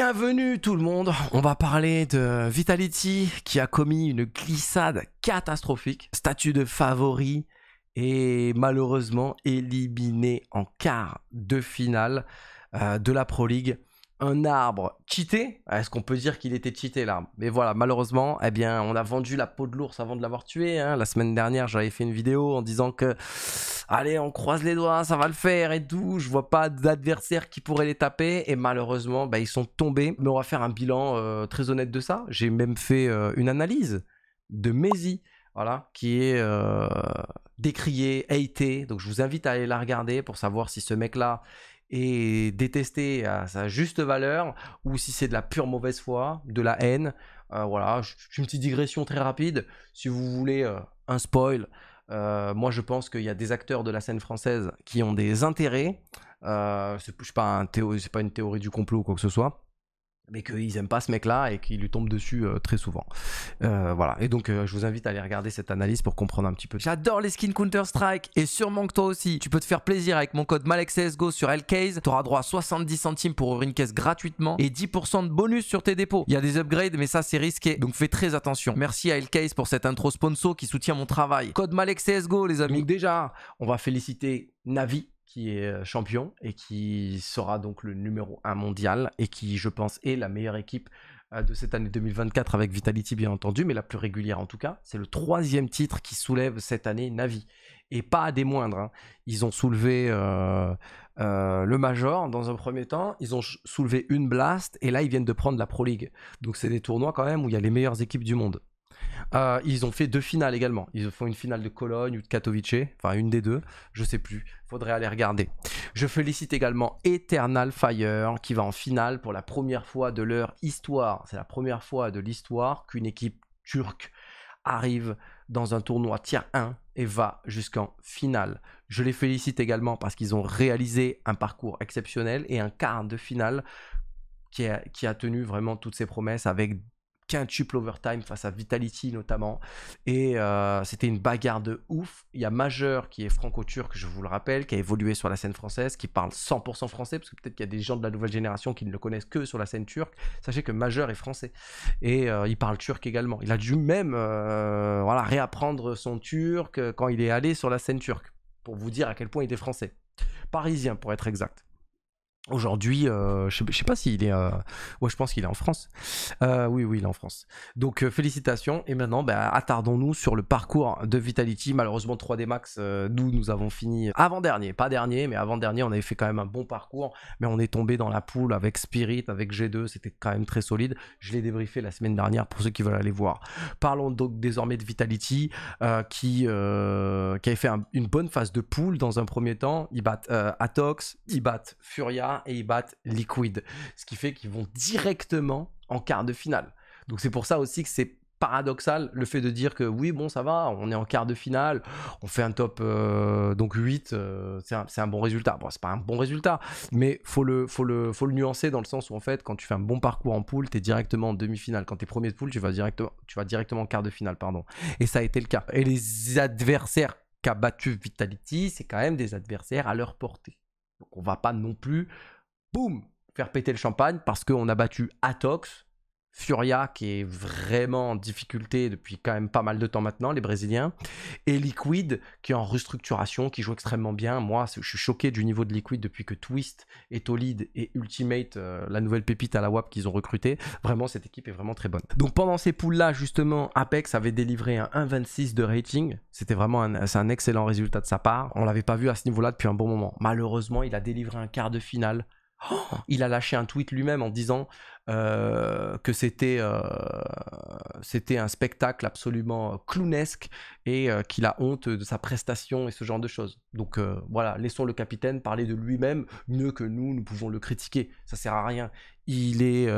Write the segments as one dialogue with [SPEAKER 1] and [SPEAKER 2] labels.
[SPEAKER 1] Bienvenue tout le monde, on va parler de Vitality qui a commis une glissade catastrophique, statut de favori et malheureusement éliminé en quart de finale euh, de la Pro League un arbre cheaté. Est-ce qu'on peut dire qu'il était cheaté là Mais voilà, malheureusement, eh bien, on a vendu la peau de l'ours avant de l'avoir tué. Hein. La semaine dernière, j'avais fait une vidéo en disant que, allez, on croise les doigts, ça va le faire et tout. Je vois pas d'adversaire qui pourrait les taper. Et malheureusement, bah, ils sont tombés. Mais on va faire un bilan euh, très honnête de ça. J'ai même fait euh, une analyse de Mézi, voilà, qui est euh, décrié, décriée, Donc je vous invite à aller la regarder pour savoir si ce mec-là et détester à sa juste valeur, ou si c'est de la pure mauvaise foi, de la haine. Euh, voilà, une petite digression très rapide. Si vous voulez euh, un spoil, euh, moi je pense qu'il y a des acteurs de la scène française qui ont des intérêts. Euh, c'est pas, un pas une théorie du complot ou quoi que ce soit mais qu'ils aiment pas ce mec-là et qu'ils lui tombent dessus euh, très souvent. Euh, voilà. Et donc, euh, je vous invite à aller regarder cette analyse pour comprendre un petit peu. J'adore les skins Counter-Strike et sûrement que toi aussi. Tu peux te faire plaisir avec mon code malexsgo sur LKs. Tu auras droit à 70 centimes pour ouvrir une caisse gratuitement et 10% de bonus sur tes dépôts. Il y a des upgrades, mais ça, c'est risqué. Donc, fais très attention. Merci à LKs pour cette intro sponsor qui soutient mon travail. Code malexsgo les amis. Donc, déjà, on va féliciter Navi qui est euh, champion et qui sera donc le numéro 1 mondial et qui, je pense, est la meilleure équipe euh, de cette année 2024 avec Vitality, bien entendu, mais la plus régulière en tout cas. C'est le troisième titre qui soulève cette année Navi. Et pas à des moindres. Hein. Ils ont soulevé euh, le Major dans un premier temps, ils ont soulevé une Blast, et là ils viennent de prendre la Pro League. Donc c'est des tournois quand même où il y a les meilleures équipes du monde. Euh, ils ont fait deux finales également. Ils font une finale de Cologne ou de Katowice, enfin une des deux, je sais plus. Faudrait aller regarder. Je félicite également Eternal Fire qui va en finale pour la première fois de leur histoire. C'est la première fois de l'histoire qu'une équipe turque arrive dans un tournoi tier 1 et va jusqu'en finale. Je les félicite également parce qu'ils ont réalisé un parcours exceptionnel et un quart de finale qui a, tenu vraiment toutes ses promesses avec quintuple overtime face à Vitality notamment. Et euh, c'était une bagarre de ouf. Il y a Majeur qui est franco-turc, je vous le rappelle, qui a évolué sur la scène française, qui parle 100% français, parce que peut-être qu'il y a des gens de la nouvelle génération qui ne le connaissent que sur la scène turque. Sachez que Majeur est français. Et euh, il parle turc également. Il a dû même euh, voilà, réapprendre son turc quand il est allé sur la scène turque, pour vous dire à quel point il était français. Parisien pour être exact. Aujourd'hui, euh, je ne sais, pas s'il est. Euh, ouais, je pense qu'il est en France. Euh, oui, oui, il est en France. Donc, félicitations. Et maintenant, bah, attardons-nous sur le parcours de Vitality. Malheureusement, 3D Max, nous, nous avons fini avant-dernier. Pas dernier, mais avant-dernier, on avait fait quand même un bon parcours. Mais on est tombé dans la poule avec Spirit, avec G2. C'était quand même très solide. Je l'ai débriefé la semaine dernière pour ceux qui veulent aller voir. Parlons donc désormais de Vitality, qui, avait fait une bonne phase de poule dans un premier temps. Ils battent Atox, ils battent Furia et ils battent Liquid. Ce qui fait qu'ils vont directement en quart de finale. Donc c'est pour ça aussi que c'est paradoxal le fait de dire que oui, bon, ça va, on est en quart de finale, on fait un top euh, donc 8, euh, c'est, un, bon résultat. Bon, c'est pas un bon résultat, mais faut le, faut, le, nuancer dans le sens où en fait, quand tu fais un bon parcours en poule, tu es directement en demi-finale. Quand tu es premier de poule, tu vas, directement, tu vas directement en quart de finale, pardon. Et ça a été le cas. Et les adversaires qu'a battu Vitality, c'est quand même des adversaires à leur portée. Donc on va pas non plus, boum, faire péter le champagne parce qu'on a battu Atox, Furia qui est vraiment en difficulté depuis quand même pas mal de temps maintenant, les Brésiliens, et Liquid qui est en restructuration, qui joue extrêmement bien. Moi, je suis choqué du niveau de Liquid depuis que Twist est au lead et Ultimate, euh, la nouvelle pépite à la WAP qu'ils ont recruté Vraiment, cette équipe est vraiment très bonne. Donc pendant ces poules-là, justement, Apex avait délivré un 1,26 de rating. C'était vraiment un, excellent résultat de sa part. On l'avait pas vu à ce niveau-là depuis un bon moment. Malheureusement, il a délivré un quart de finale. Oh, il a lâché un tweet lui-même en disant euh, que c'était euh, c'était un spectacle absolument euh, clownesque et qu'il a honte de sa prestation et ce genre de choses. Donc voilà, laissons le capitaine parler de lui-même mieux que nous, nous pouvons le critiquer. Ça sert à rien. Il, est,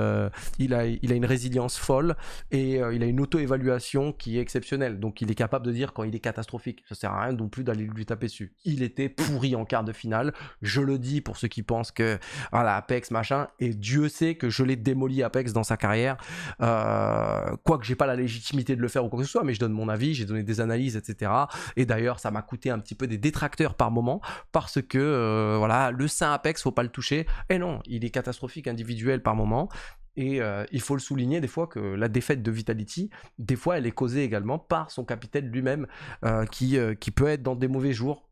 [SPEAKER 1] il, a, il a une résilience folle et il a une auto-évaluation qui est exceptionnelle. Donc il est capable de dire quand il est catastrophique. Ça sert à rien non plus d'aller lui taper dessus. Il était pourri en quart de finale. Je le dis pour ceux qui pensent que voilà, ah, Apex, machin. Et Dieu sait que je l'ai démontré molly Apex dans sa carrière. Euh, Quoique j'ai pas la légitimité de le faire ou quoi que ce soit, mais je donne mon avis, j'ai donné des analyses, etc. Et d'ailleurs, ça m'a coûté un petit peu des détracteurs par moment parce que euh, voilà, le saint Apex, faut pas le toucher. Et non, il est catastrophique individuel par moment. Et euh, il faut le souligner des fois que la défaite de Vitality, des fois, elle est causée également par son capitaine lui-même, euh, qui, qui peut être dans des mauvais jours,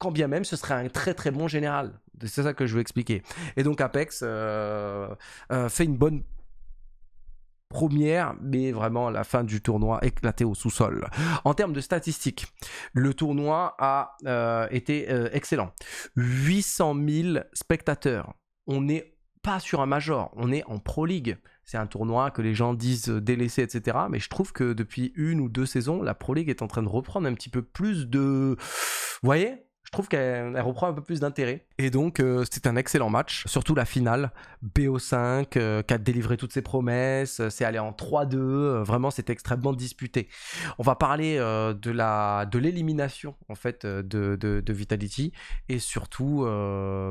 [SPEAKER 1] quand bien même ce serait un très très bon général. C'est ça que je veux expliquer. Et donc Apex euh, euh, fait une bonne première, mais vraiment la fin du tournoi éclatée au sous-sol. En termes de statistiques, le tournoi a euh, été excellent. 800 000 spectateurs. On n'est pas sur un major, on est en Pro League c'est un tournoi que les gens disent délaissé, etc. Mais je trouve que depuis une ou deux saisons, la Pro League est en train de reprendre un petit peu plus de... Vous voyez je trouve qu'elle reprend un peu plus d'intérêt. Et donc, c'était euh, c'est un excellent match, surtout la finale. BO5, euh, qui a délivré toutes ses promesses, euh, c'est allé en 3-2. vraiment, c'était extrêmement disputé. On va parler de de l'élimination en fait de, Vitality et surtout,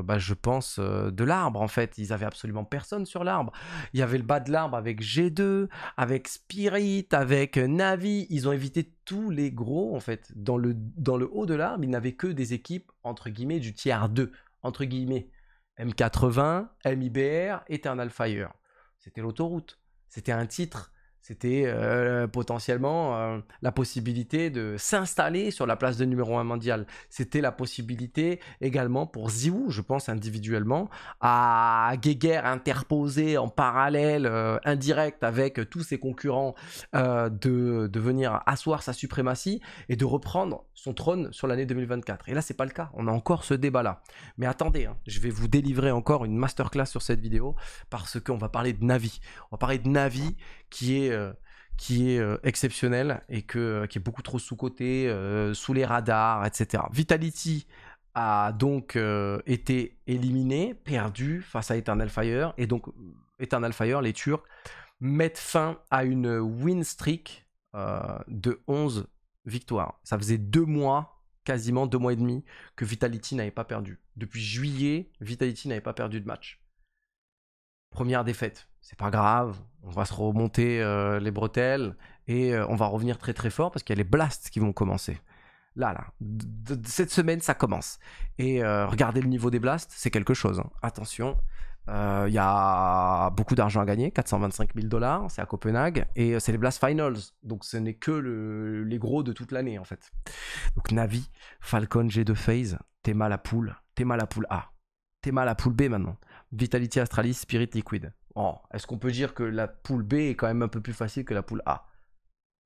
[SPEAKER 1] bah, je pense de l'arbre en fait. Ils avaient absolument personne sur l'arbre. Il y avait le bas de l'arbre avec G2, avec Spirit, avec Navi. Ils ont évité tous les gros, en fait, dans le, dans le haut de l'arbre, ils n'avaient que des équipes, entre guillemets, du tiers 2, entre guillemets. M80, MIBR, Eternal Fire. C'était l'autoroute. C'était un titre c'était euh, potentiellement euh, la possibilité de s'installer sur la place de numéro 1 mondial. C'était la possibilité également pour Ziou, je pense individuellement, à Geiger interposer en parallèle, euh, indirect avec tous ses concurrents, de, venir asseoir sa suprématie et de reprendre son trône sur l'année 2024. Et là, c'est pas le cas. On a encore ce débat-là. Mais attendez, hein, je vais vous délivrer encore une masterclass sur cette vidéo parce qu'on va parler de Navi. On va parler de Navi qui est euh, qui est euh, exceptionnel et que, euh, qui est beaucoup trop sous côté sous les radars, etc. Vitality a donc été éliminé, perdu face à Eternal Fire, et donc Eternal Fire, les Turcs, mettent fin à une win streak de 11 victoires. Ça faisait deux mois, quasiment deux mois et demi, que Vitality n'avait pas perdu. Depuis juillet, Vitality n'avait pas perdu de match. Première défaite, c'est pas grave, on va se remonter euh, les bretelles et euh, on va revenir très très fort parce qu'il y a les blasts qui vont commencer. Là, là, cette semaine, ça commence. Et euh, regardez le niveau des blasts, c'est quelque chose. Hein. Attention, il y a beaucoup d'argent à gagner, 425 000 dollars, c'est à Copenhague, et c'est les Blast Finals, donc ce n'est que les gros de toute l'année en fait. Donc Navi, Falcon G2 Phase, Théma la poule, Théma la poule A, Théma la poule B maintenant. Vitality Astralis, Spirit Liquid. Oh, est-ce qu'on peut dire que la poule B est quand même un peu plus facile que la poule A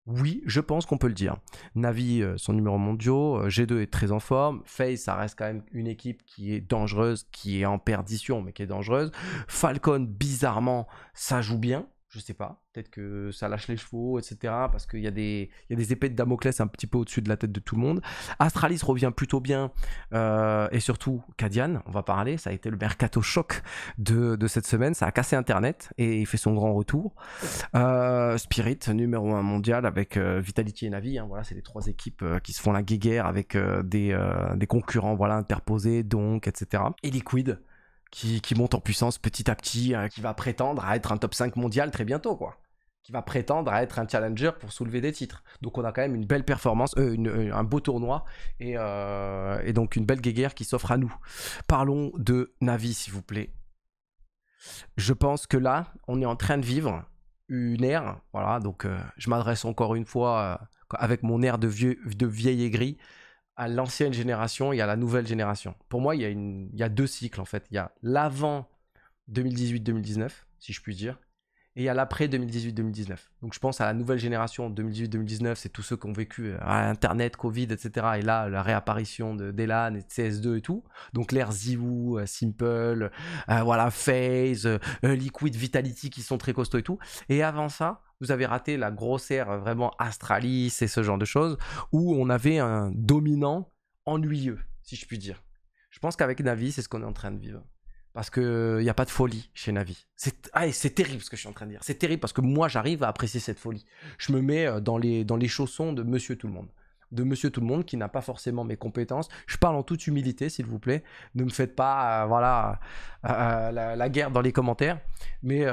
[SPEAKER 1] oui, je pense qu'on peut le dire. Navi euh, son numéro mondiaux, euh, G2 est très en forme, FaZe ça reste quand même une équipe qui est dangereuse, qui est en perdition mais qui est dangereuse. Falcon bizarrement ça joue bien, je sais pas. Peut-être que ça lâche les chevaux, etc. Parce qu'il y, a des épées de Damoclès un petit peu au-dessus de la tête de tout le monde. Astralis revient plutôt bien. Euh, et surtout, Cadian, on va parler. Ça a été le mercato choc de, cette semaine. Ça a cassé Internet et il fait son grand retour. Euh, Spirit, numéro 1 mondial avec euh, Vitality et Navi. Hein. voilà, c'est les trois équipes qui se font la guéguerre avec des, concurrents voilà, interposés, donc, etc. Et Liquid qui, monte en puissance petit à petit, hein, qui va prétendre à être un top 5 mondial très bientôt, quoi. Qui va prétendre à être un challenger pour soulever des titres. Donc on a quand même une belle performance, euh, euh, un beau tournoi euh, et, donc une belle guéguerre qui s'offre à nous. Parlons de Navi, s'il vous plaît. Je pense que là, on est en train de vivre une ère. Voilà, donc je m'adresse encore une fois avec mon air de, vieux, de aigri à l'ancienne génération et à la nouvelle génération. Pour moi, il y a, une, il deux cycles en fait. Il y a l'avant 2018-2019, si je puis dire, et il y a l'après 2018-2019. Donc je pense à la nouvelle génération 2018-2019, c'est tous ceux qui ont vécu euh, à Internet, Covid, etc. Et là, la réapparition de d'Elan et de CS2 et tout. Donc l'ère Ziwoo, euh, Simple, euh, voilà, Phase, Liquid Vitality qui sont très costauds et tout. Et avant ça, vous avez raté la grosseère euh, vraiment Astralis et ce genre de choses, où on avait un dominant ennuyeux, si je puis dire. Je pense qu'avec Navi, c'est ce qu'on est en train de vivre. Parce qu'il n'y euh, a pas de folie chez Navi. C'est ah, terrible ce que je suis en train de dire. C'est terrible parce que moi, j'arrive à apprécier cette folie. Je me mets euh, dans les, dans les chaussons de monsieur tout le monde de monsieur tout le monde qui n'a pas forcément mes compétences. Je parle en toute humilité, s'il vous plaît. Ne me faites pas voilà, la, guerre dans les commentaires. Mais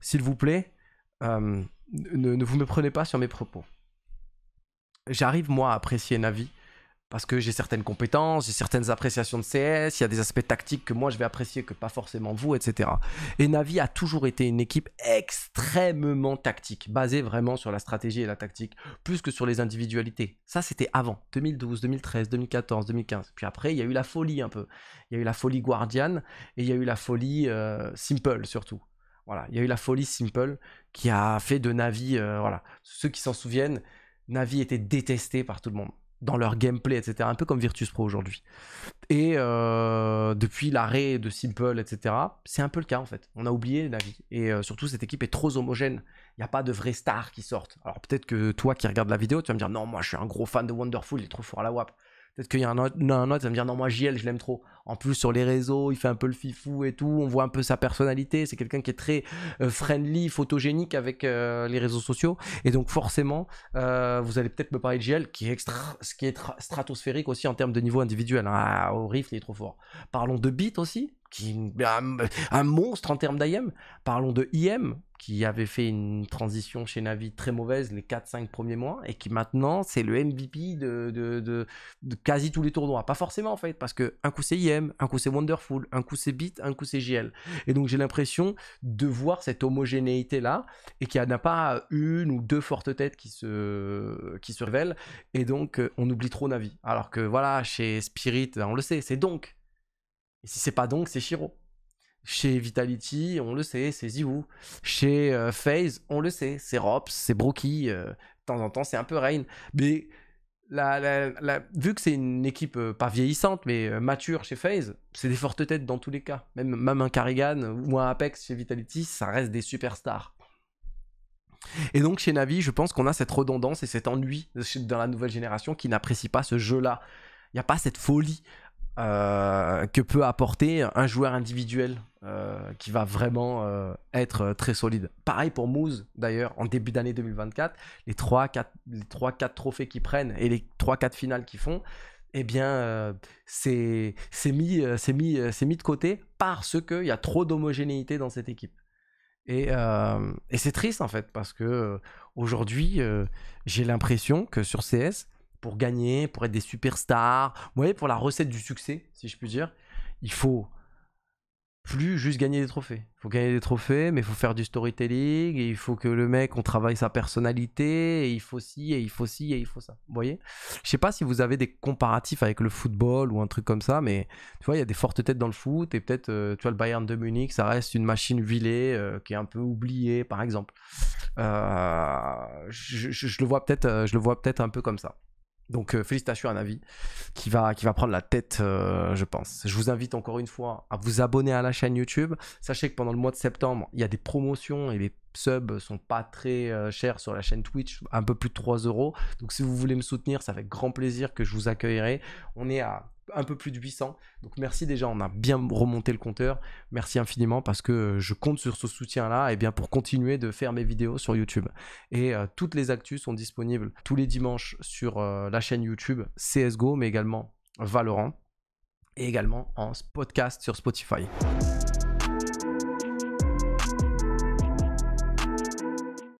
[SPEAKER 1] s'il vous plaît, euh, ne, vous me prenez pas sur mes propos. J'arrive, moi, à apprécier Navi parce que j'ai certaines compétences, j'ai certaines appréciations de CS, il y a des aspects tactiques que moi je vais apprécier que pas forcément vous, etc. Et Navi a toujours été une équipe extrêmement tactique, basée vraiment sur la stratégie et la tactique, plus que sur les individualités. Ça c'était avant, 2012, 2013, 2014, 2015. Puis après, il y a eu la folie un peu. Il y a eu la folie Guardian et il y a eu la folie euh, Simple surtout. Voilà, il y a eu la folie Simple qui a fait de Navi, euh, voilà, ceux qui s'en souviennent, Navi était détesté par tout le monde dans leur gameplay, etc. Un peu comme Virtus Pro aujourd'hui. Et euh, depuis l'arrêt de Simple, etc., c'est un peu le cas en fait. On a oublié Navi. Et euh, surtout, cette équipe est trop homogène. Il n'y a pas de vraies stars qui sortent. Alors peut-être que toi qui regardes la vidéo, tu vas me dire non, moi je suis un gros fan de Wonderful, il est trop fort à la WAP. Peut-être qu'il y a un, un autre, ça me dire non, moi JL, je l'aime trop. En plus, sur les réseaux, il fait un peu le fifou et tout. On voit un peu sa personnalité. C'est quelqu'un qui est très euh, friendly, photogénique avec euh, les réseaux sociaux. Et donc, forcément, euh, vous allez peut-être me parler de JL, qui est, extra, ce qui est stratosphérique aussi en termes de niveau individuel. Hein. Ah, au il est trop fort. Parlons de beat aussi. Bah, un, monstre en termes d'IM. Parlons de IM, qui avait fait une transition chez Navi très mauvaise les 4-5 premiers mois, et qui maintenant, c'est le MVP de, quasi tous les tournois. Pas forcément, en fait, parce que un coup c'est IM, un coup c'est Wonderful, un coup c'est Beat, un coup c'est JL. Et donc, j'ai l'impression de voir cette homogénéité-là, et qu'il n'y en a pas une ou deux fortes têtes qui se, qui se révèlent, et donc, euh, on oublie trop Navi. Alors que, voilà, chez Spirit, on le sait, c'est donc et si c'est pas donc, c'est Shiro. Chez Vitality, on le sait, c'est Ziwu. Chez euh, FaZe, on le sait, c'est Rops, c'est Brookie. Euh, de temps en temps, c'est un peu Rain. Mais la, vu que c'est une équipe euh, pas vieillissante, mais euh, mature chez FaZe, c'est des fortes têtes dans tous les cas. Même, même un Carrigan ou un Apex chez Vitality, ça reste des superstars. Et donc chez Navi, je pense qu'on a cette redondance et cet ennui dans la nouvelle génération qui n'apprécie pas ce jeu-là. Il n'y a pas cette folie euh, que peut apporter un joueur individuel euh, qui va vraiment euh, être très solide. Pareil pour Moose d'ailleurs, en début d'année 2024, les 3-4 trophées qu'ils prennent et les 3-4 finales qu'ils font, eh bien, c'est mis, de côté parce qu'il y a trop d'homogénéité dans cette équipe. Et, et c'est triste en fait, parce que aujourd'hui, j'ai l'impression que sur CS, pour gagner, pour être des superstars, vous voyez, pour la recette du succès, si je puis dire, il faut plus juste gagner des trophées. Il faut gagner des trophées, mais il faut faire du storytelling, et il faut que le mec, on travaille sa personnalité, et il faut ci, et il faut ci, et il faut ça. Vous voyez Je sais pas si vous avez des comparatifs avec le football ou un truc comme ça, mais tu vois, il y a des fortes têtes dans le foot, et peut-être, euh, tu vois, le Bayern de Munich, ça reste une machine vilée, euh, qui est un peu oubliée, par exemple. Euh, je, je, je, le vois peut-être euh, un peu comme ça. Donc euh, félicitations à Navi qui va, qui va prendre la tête, euh, je pense. Je vous invite encore une fois à vous abonner à la chaîne YouTube. Sachez que pendant le mois de septembre, il y a des promotions et les subs sont pas très euh, chers sur la chaîne Twitch, un peu plus de 3 euros. Donc si vous voulez me soutenir, ça fait grand plaisir que je vous accueillerai. On est à un peu plus de 800. Donc merci déjà, on a bien remonté le compteur. Merci infiniment parce que euh, je compte sur ce soutien-là et eh bien pour continuer de faire mes vidéos sur YouTube. Et euh, toutes les actus sont disponibles tous les dimanches sur euh, la chaîne YouTube CSGO, mais également Valorant et également en podcast sur Spotify.